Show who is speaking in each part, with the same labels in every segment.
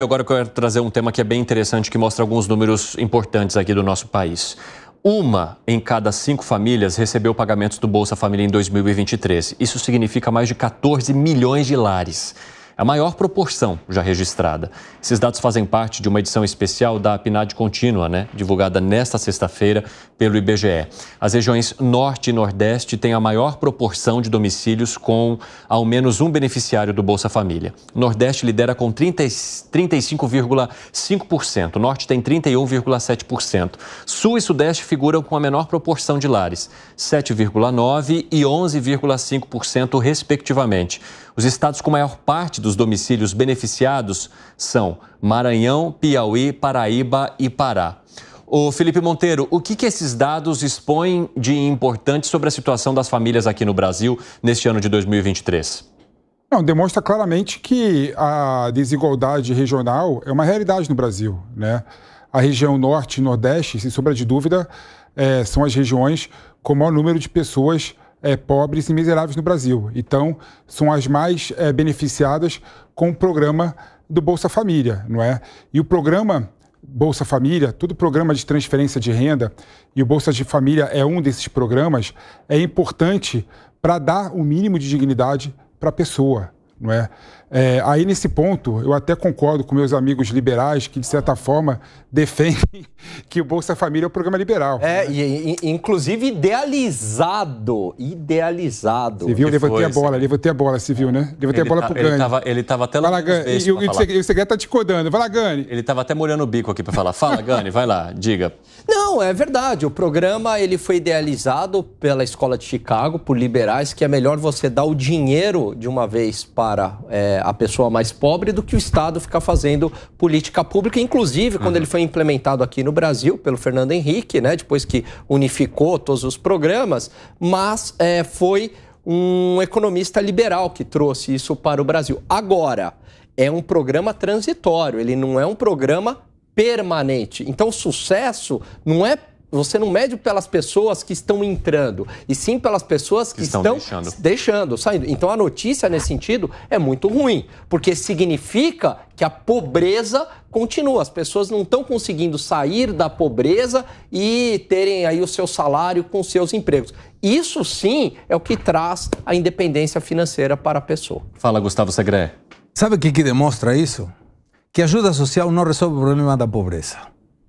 Speaker 1: Agora eu quero trazer um tema que é bem interessante, que mostra alguns números importantes aqui do nosso país. Uma em cada cinco famílias recebeu pagamentos do Bolsa Família em 2023. Isso significa mais de 14 milhões de lares a maior proporção já registrada. Esses dados fazem parte de uma edição especial da PNAD contínua, né, divulgada nesta sexta-feira pelo IBGE. As regiões Norte e Nordeste têm a maior proporção de domicílios com ao menos um beneficiário do Bolsa Família. O Nordeste lidera com 35,5%, Norte tem 31,7%. Sul e Sudeste figuram com a menor proporção de lares, 7,9% e 11,5%, respectivamente. Os estados com maior parte dos dos domicílios beneficiados são Maranhão, Piauí, Paraíba e Pará. O Felipe Monteiro, o que, que, esses dados expõem de importante sobre a situação das famílias aqui no Brasil neste ano de 2023?
Speaker 2: Não, demonstra claramente que a desigualdade regional é uma realidade no Brasil. Né? A região norte e nordeste, sem sombra de dúvida, é, são as regiões com o maior número de pessoas é, pobres e miseráveis no Brasil. Então, são as mais é, beneficiadas com o programa do Bolsa Família, não é? E o programa Bolsa Família, todo programa de transferência de renda, e o Bolsa de Família é um desses programas, é importante para dar o mínimo de dignidade para a pessoa. Não é? É, aí, nesse ponto, eu até concordo com meus amigos liberais que, de certa forma, defendem que o Bolsa Família é um programa liberal.
Speaker 1: É, né? e, e, inclusive idealizado. Idealizado. Você viu? Levantei a bola,
Speaker 2: levantei a bola, você viu, né? Levantei a bola tá, pro Gani. Ele tava, ele até lá. e, o,
Speaker 1: e tá te codando. Vai lá, Gani. Ele tava até molhando o bico aqui para falar. Fala, Gani, vai lá, diga.
Speaker 2: Não, é verdade. O
Speaker 1: programa ele foi idealizado pela Escola de Chicago, por liberais, que é melhor você dar o dinheiro de uma vez para para é, a pessoa mais pobre do que o Estado ficar fazendo política pública, inclusive quando uhum. ele foi implementado aqui no Brasil pelo Fernando Henrique, né, depois que unificou todos os programas, mas é, foi um economista liberal que trouxe isso para o Brasil. Agora, é um programa transitório, ele não é um programa permanente. Então, sucesso não é você não mede pelas pessoas que estão entrando, e sim pelas pessoas que, que estão, estão deixando. deixando, saindo. Então a notícia nesse sentido é muito ruim, porque significa que a pobreza continua. As pessoas não estão conseguindo sair da pobreza e terem aí o seu salário com seus empregos. Isso sim é o que traz a independência financeira para a pessoa. Fala, Gustavo Segré.
Speaker 3: Sabe o que, que demonstra isso? Que a ajuda social não resolve o problema da pobreza.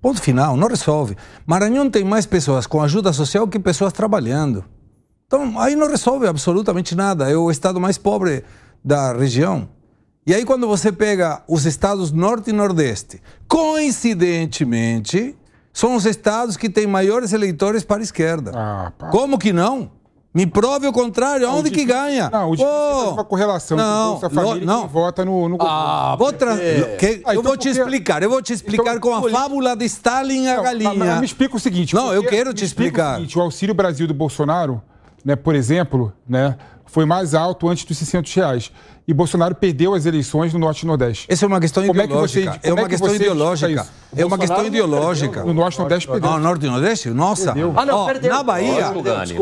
Speaker 3: Ponto final, não resolve. Maranhão tem mais pessoas com ajuda social que pessoas trabalhando. Então, aí não resolve absolutamente nada. É o estado mais pobre da região. E aí, quando você pega os estados Norte e Nordeste, coincidentemente, são os estados que têm maiores eleitores para a esquerda. Ah, Como que não? Me prove o contrário, Aonde que ganha? Não, o
Speaker 2: difícil oh, é uma correlação não, com Bolsa Família não. vota no, no governo. Ah, vou É. Que, ah, então eu
Speaker 3: vou porque... te explicar, eu vou te explicar então, com a fábula de Stalin
Speaker 2: e a galinha. Mas, mas me explica o seguinte. Não, eu quero te explicar. O, seguinte, o Auxílio Brasil do Bolsonaro né, por exemplo, né, foi mais alto antes dos 600 reais. E Bolsonaro perdeu as eleições no Norte e Nordeste.
Speaker 3: Essa é uma questão como é ideológica. É, que você, é uma é que questão ideológica. É uma questão ideológica. No Norte e Nordeste perdeu. No ah, Norte e Nordeste? Nossa. Ah, não, oh, na Bahia,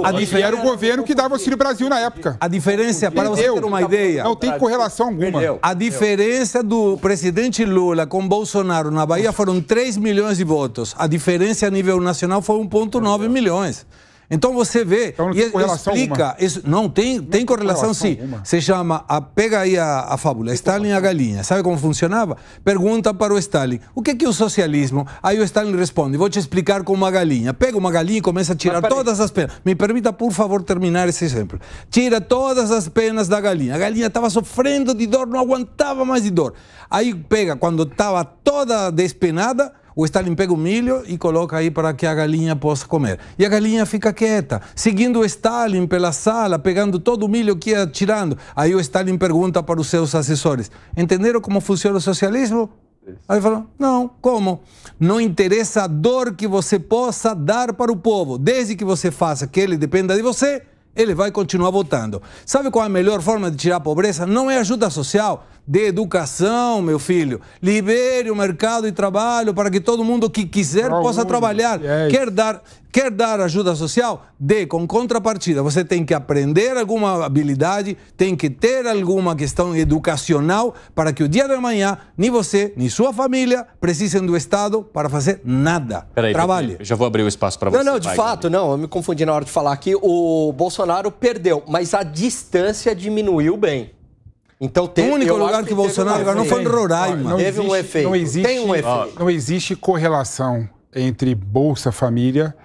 Speaker 3: a diferença... era o
Speaker 2: governo que dava o Auxílio Brasil na época. A diferença, para você ter uma ideia... Não tem correlação alguma. A diferença do presidente Lula
Speaker 3: com Bolsonaro na Bahia foram 3 milhões de votos. A diferença a nível nacional foi 1,9 milhões. Então você vê então, não e explica. Isso, não, tem, não tem, correlação, sim. Uma. Se chama, a, pega aí a, a fábula, Stalin e a galinha. Sabe como funcionava? Pergunta para o Stalin, o que é, que é o socialismo? Aí o Stalin responde, vou te explicar com uma galinha. Pega uma galinha e começa a tirar todas as penas. Me permita, por favor, terminar esse exemplo. Tira todas as penas da galinha. A galinha estava sofrendo de dor, não aguentava mais de dor. Aí pega, quando estava toda despenada o Stalin pega o milho e coloca aí para que a galinha possa comer. E a galinha fica quieta, seguindo o Stalin pela sala, pegando todo o milho que ia tirando. Aí o Stalin pergunta para os seus assessores: entenderam como funciona o socialismo? Aí falou: não, como? Não interessa a dor que você possa dar para o povo, desde que você faça que ele dependa de você, ele vai continuar votando. Sabe qual é a melhor forma de tirar a pobreza? Não é ajuda social de educação, meu filho. Libere o mercado de trabalho para que todo mundo que quiser possa trabalhar. Yes. É quer dar, quer dar ajuda social? Dê com contrapartida. Você tem que aprender alguma habilidade, tem que ter alguma questão educacional para que o dia de amanhã nem você, nem sua
Speaker 1: família precisem do Estado para fazer nada. Peraí, Trabalhe. Eu já vou abrir o espaço para você. Não, não, de fato, não. Eu me confundi na hora de falar aqui. O Bolsonaro perdeu, mas a distância diminuiu bem. Então tem o único lugar que, que Bolsonaro um não foi no Roraima. Não teve existe, um efeito. Não existe, Tem um efeito.
Speaker 2: Não existe correlação entre Bolsa Família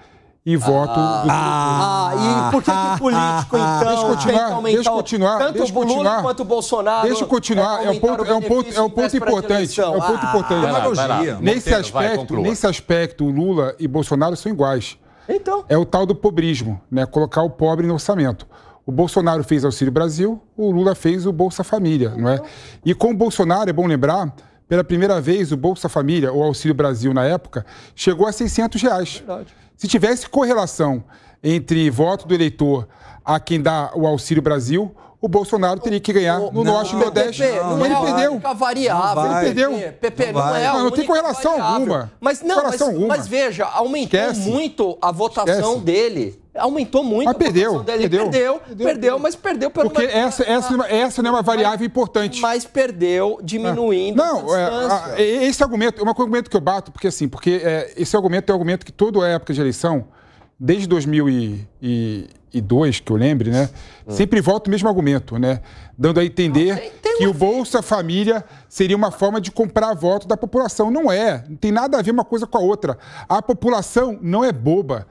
Speaker 2: e voto ah, do, ah, e ah. por que, que ah, político, ah, ah, então, deixa continuar, aumentar, deixa continuar, tanto deixa o Lula quanto
Speaker 1: o Bolsonaro? Deixa continuar, é, é um ponto, é um ponto, é um ponto importante. É um ponto importante. Ah, vai lá, vai lá. Nesse, Monteiro, aspecto, vai, nesse
Speaker 2: aspecto, Lula e Bolsonaro são iguais. Então. É o tal do pobrismo, né? Colocar o pobre no orçamento. O Bolsonaro fez Auxílio Brasil, o Lula fez o Bolsa Família, não é? E com o Bolsonaro, é bom lembrar, pela primeira vez o Bolsa Família, ou Auxílio Brasil na época, chegou a 600 reais. Verdade. Se tivesse correlação entre voto do eleitor a quem dá o Auxílio Brasil, o Bolsonaro teria que ganhar o, no não, Norte e Nordeste. não, não, ele perdeu. Não Ele perdeu. PP, não, é não, não tem correlação variável. alguma. Mas não, mas, alguma. mas
Speaker 1: veja, aumentou Esquece. muito a votação Esquece. dele
Speaker 2: aumentou muito. Mas perdeu, dele. Perdeu, perdeu, perdeu, perdeu, mas perdeu pelo Porque uma... essa, essa, é- essa não é uma variável mas, importante. Mas perdeu diminuindo ah. Não, a é, esse argumento, é um argumento que eu bato, porque assim, porque é, esse argumento é um argumento que toda época de eleição, desde 2002, que eu lembre, né, hum. sempre volta o mesmo argumento, né, dando a entender tem, que o Bolsa Família seria uma forma de comprar voto da população. Não é, não tem nada a ver uma coisa com a outra. A população não é boba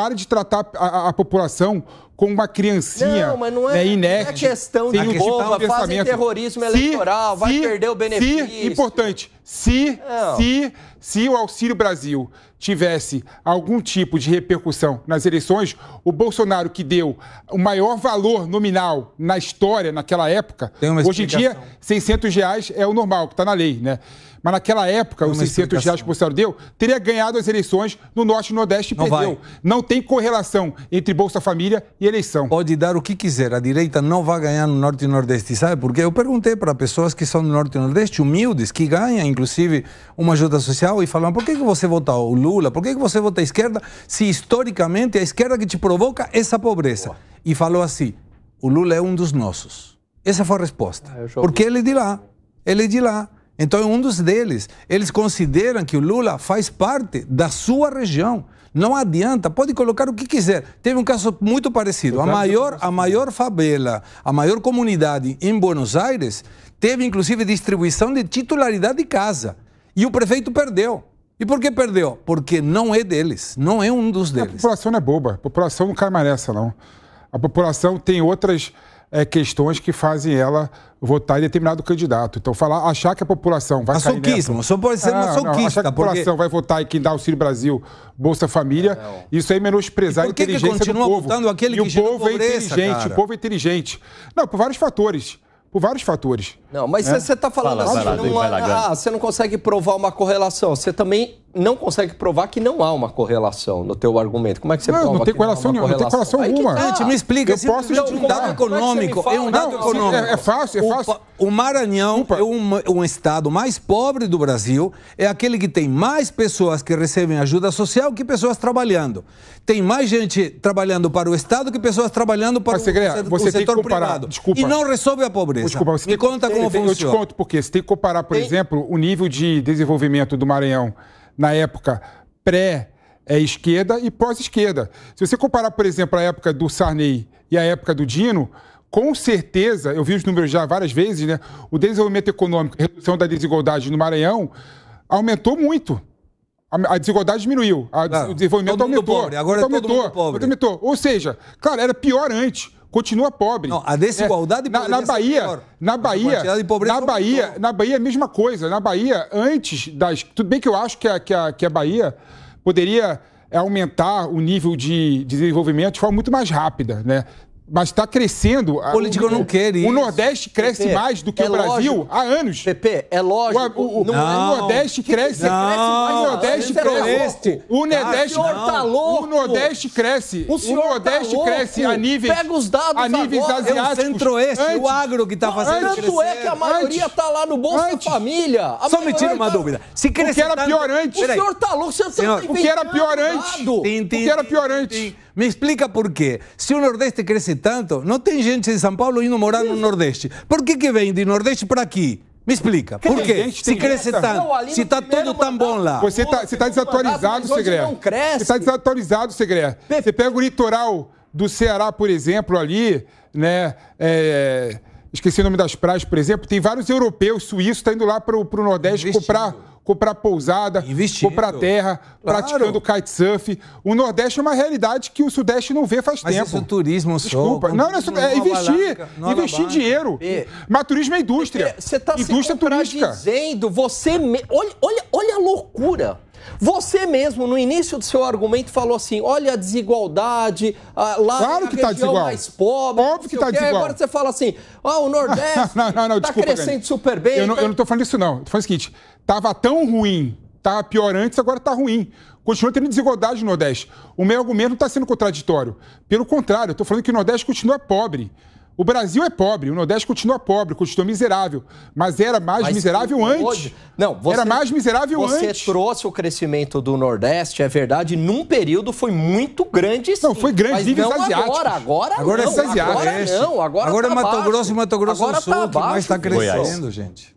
Speaker 2: pare de tratar a, a, a população com uma criancinha não, mas não é, né, inerte. Não é questão de boba, um fazem terrorismo eleitoral, se, vai se, perder o benefício. Se, importante, se, se, se o Auxílio Brasil tivesse algum tipo de repercussão nas eleições, o Bolsonaro que deu o maior valor nominal na história naquela época, hoje em dia 600 reais é o normal, que está na lei, né? Mas naquela época, os 600 reais que o Bolsonaro deu, teria ganhado as eleições no Norte e Nordeste e não perdeu. Vai. Não tem correlação entre Bolsa Família e eleição. Pode dar o que quiser, a direita não vai ganhar no
Speaker 3: Norte e Nordeste. Sabe por quê? Eu perguntei para pessoas que são do Norte e Nordeste, humildes, que ganham, inclusive, uma ajuda social e falam: por que, que você vota o Lula? Por que, que você vota a esquerda? Se historicamente é a esquerda que te provoca essa pobreza. Boa. E falou assim: o Lula é um dos nossos. Essa foi a resposta. Ah, Porque ele é de lá. Ele é de lá. Então, um dos deles, eles consideram que o Lula faz parte da sua região. Não adianta, pode colocar o que quiser. Teve um caso muito parecido. A maior, a maior favela, a maior comunidade em Buenos Aires teve, inclusive, distribuição de titularidade de casa.
Speaker 2: E o prefeito perdeu. E por que perdeu? Porque não é deles, não é um dos deles. A população não é boba, a população não cai mais nessa, não. A população tem outras é, questões que fazem ela votar em determinado candidato. Então, falar, achar que a população vai Açouquismo, só pode ser ah, não, Achar que a população porque... vai votar e quem dá Auxílio Brasil, Bolsa Família, é, não. isso é menosprezar a inteligência que do povo. Aquele e que o povo é pobreza, é inteligente, cara. o povo é inteligente. Não, por vários fatores. Por vários fatores. Não, mas né? você é? está falando Fala, assim, lá, não, é- lá,
Speaker 1: ah, você não consegue provar uma correlação. Você também não consegue provar que não há uma correlação no teu argumento. Como é que você não, prova? Não tem correlação nenhuma, não tem correlação alguma. Dante, tá. me explica. Eu posso é um dado econômico. É um dado
Speaker 3: econômico. É fácil, é fácil. O Maranhão Opa. é um, é um estado mais pobre do Brasil, é aquele que tem mais pessoas que recebem ajuda social que pessoas trabalhando. Tem mais gente trabalhando para o Estado que pessoas trabalhando para Mas, o, segredo, o, você tem que privado. Desculpa. E não resolve a pobreza. Desculpa, você Me conta como tem, funciona. Eu te conto
Speaker 2: porque você tem que comparar, por tem... exemplo, o nível de desenvolvimento do Maranhão na época pré- esquerda e pós-esquerda. Se você comparar, por exemplo, a época do Sarney e a época do Dino, com certeza, eu vi os números já várias vezes, né? O desenvolvimento econômico, a redução da desigualdade no Maranhão aumentou muito. A, desigualdade diminuiu, a, claro, o desenvolvimento aumentou. Pobre, agora aumentou, pobre aumentou, Ou seja, claro era pior antes continua pobre. Não, a desigualdade é, na, na Bahia, na Bahia, na Bahia, na é Bahia, a mesma coisa. Na Bahia, antes das, tudo bem que eu acho que a, que a, que a Bahia poderia aumentar o nível de, de desenvolvimento de forma muito mais rápida, né? Mas está crescendo. Político o, não quer isso. O Nordeste cresce Pepe, mais do que é o Brasil lógico. há anos. Pepe, é lógico. O, o, não, o Nordeste é cresce. Ah, tá não, o Nordeste cresce. O tá Nordeste, tá o Nordeste cresce. O, Nordeste tá cresce a níveis. Pega os dados a níveis agora. asiáticos. É o centro-oeste,
Speaker 1: o agro que está fazendo antes, Tanto é que a maioria está lá no Bolsa antes. Família. A Só me tira uma tá- dúvida. Se crescer, o que era pior antes? O senhor está louco. O senhor está O que era pior antes? O que era pior
Speaker 2: antes?
Speaker 3: Me explica por quê. Se o Nordeste cresce tanto, não tem gente de São Paulo indo morar no Nordeste. Por que, que vem de Nordeste para aqui? Me explica, por quê? Se cresce tanto, não, se tá
Speaker 2: tudo tão bom lá. Você tá, você tá desatualizado, Segredo. Não cresce. Você tá desatualizado, Segredo. Você pega o litoral do Ceará, por exemplo, ali, né? É, esqueci o nome das praias, por exemplo. Tem vários europeus, suíços, tá indo lá pro, o Nordeste Investindo. comprar comprar pousada, Investindo. comprar terra, claro. praticando kitesurf. O Nordeste é uma realidade que o Sudeste não vê faz Mas tempo. Isso é turismo Desculpa. Desculpa. Não, não é, é investir. investir dinheiro. E... Mas turismo é indústria. Você está se dizendo, você... Me... Olha,
Speaker 1: olha, olha a loucura. Você mesmo, no início do seu argumento, falou assim: olha a desigualdade, ah, lá claro que tá desigual. mais pobre. Óbvio que está desigual. Agora você fala assim: ah,
Speaker 2: o Nordeste está crescendo Gani. super bem. Eu não estou tá... falando isso, não. Estou falando o seguinte: estava tão ruim, estava tá pior antes, agora está ruim. Continua tendo desigualdade no Nordeste. O meu argumento não está sendo contraditório. Pelo contrário, eu estou falando que o Nordeste continua pobre. O Brasil é pobre, o Nordeste continua pobre, continua miserável, mas era mais mas miserável hoje, antes. Não, você, era mais miserável você antes. Você
Speaker 1: trouxe o crescimento do Nordeste, é verdade, num período foi muito
Speaker 2: grande sim. Não, foi grande, Não asiáticos. Agora, agora, agora é não. É asiático. Agora não, agora tá Agora tá Mato baixo. Grosso e Mato Grosso agora do tá Sul, tá que mais está crescendo,
Speaker 3: Goiás. gente.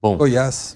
Speaker 3: Bom. Goiás.